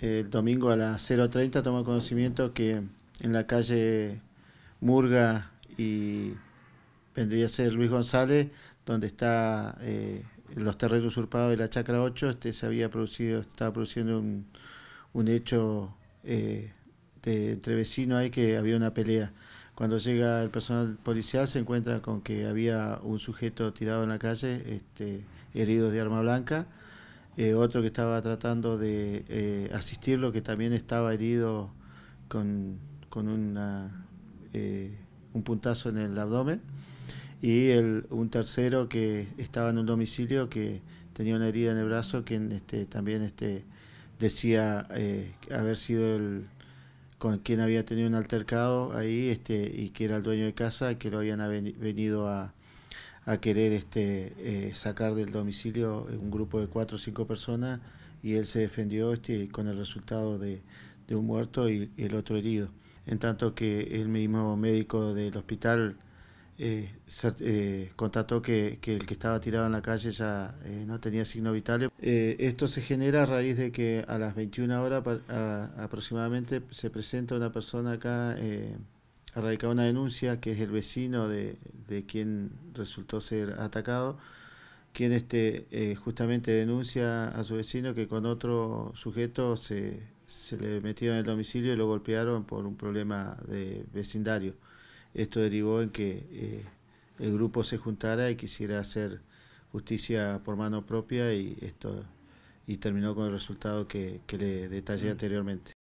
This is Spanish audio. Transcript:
el domingo a las 0.30 toma conocimiento que en la calle Murga y vendría a ser Luis González, donde está eh, los terrenos usurpados de la Chacra 8, este se había producido, estaba produciendo un, hecho eh, de, entre vecinos ahí que había una pelea. Cuando llega el personal policial se encuentra con que había un sujeto tirado en la calle, este, herido de arma blanca, eh, otro que estaba tratando de eh, asistirlo, que también estaba herido con, una, eh, un puntazo en el abdomen, y un tercero que estaba en un domicilio que tenía una herida en el brazo, que este, también este, decía haber sido el con quien había tenido un altercado ahí este, y que era el dueño de casa, que lo habían venido a, a querer este, eh, sacar del domicilio un grupo de cuatro o cinco personas y él se defendió este, con el resultado de, un muerto y, el otro herido. En tanto que el mismo médico del hospital eh, eh, contató que, el que estaba tirado en la calle ya no tenía signo vital. esto se genera a raíz de que a las 21 horas aproximadamente se presenta una persona acá radicado una denuncia que es el vecino de, quien resultó ser atacado, quien este, eh, justamente denuncia a su vecino que con otro sujeto se, le metió en el domicilio y lo golpearon por un problema de vecindario. Esto derivó en que eh, el grupo se juntara y quisiera hacer justicia por mano propia y esto y terminó con el resultado que, le detallé mm. anteriormente.